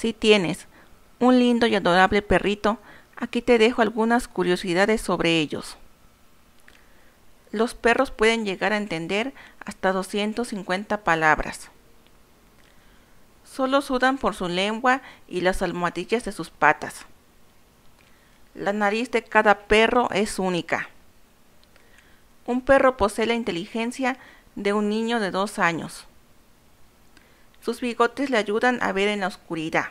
Si tienes un lindo y adorable perrito, aquí te dejo algunas curiosidades sobre ellos. Los perros pueden llegar a entender hasta 250 palabras. Solo sudan por su lengua y las almohadillas de sus patas. La nariz de cada perro es única. Un perro posee la inteligencia de un niño de dos años. Sus bigotes le ayudan a ver en la oscuridad.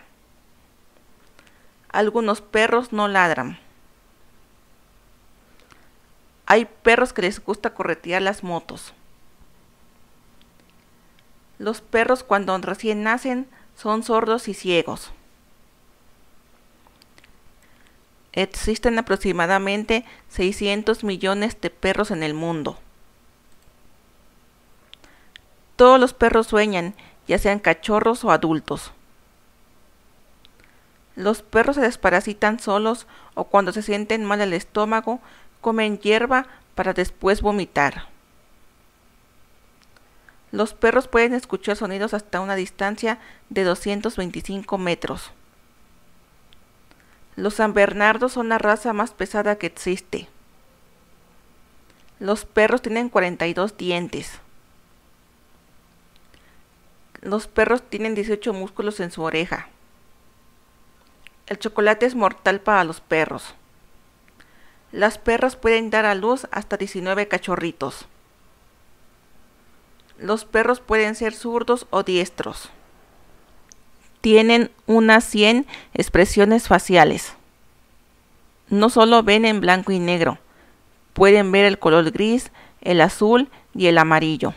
Algunos perros no ladran. Hay perros que les gusta corretear las motos. Los perros cuando recién nacen son sordos y ciegos. Existen aproximadamente 600 millones de perros en el mundo. Todos los perros sueñan ya sean cachorros o adultos. Los perros se desparasitan solos o cuando se sienten mal el estómago, comen hierba para después vomitar. Los perros pueden escuchar sonidos hasta una distancia de 225 metros. Los San Bernardos son la raza más pesada que existe. Los perros tienen 42 dientes. Los perros tienen 18 músculos en su oreja. El chocolate es mortal para los perros. Las perras pueden dar a luz hasta 19 cachorritos. Los perros pueden ser zurdos o diestros. Tienen unas 100 expresiones faciales. No solo ven en blanco y negro, pueden ver el color gris, el azul y el amarillo.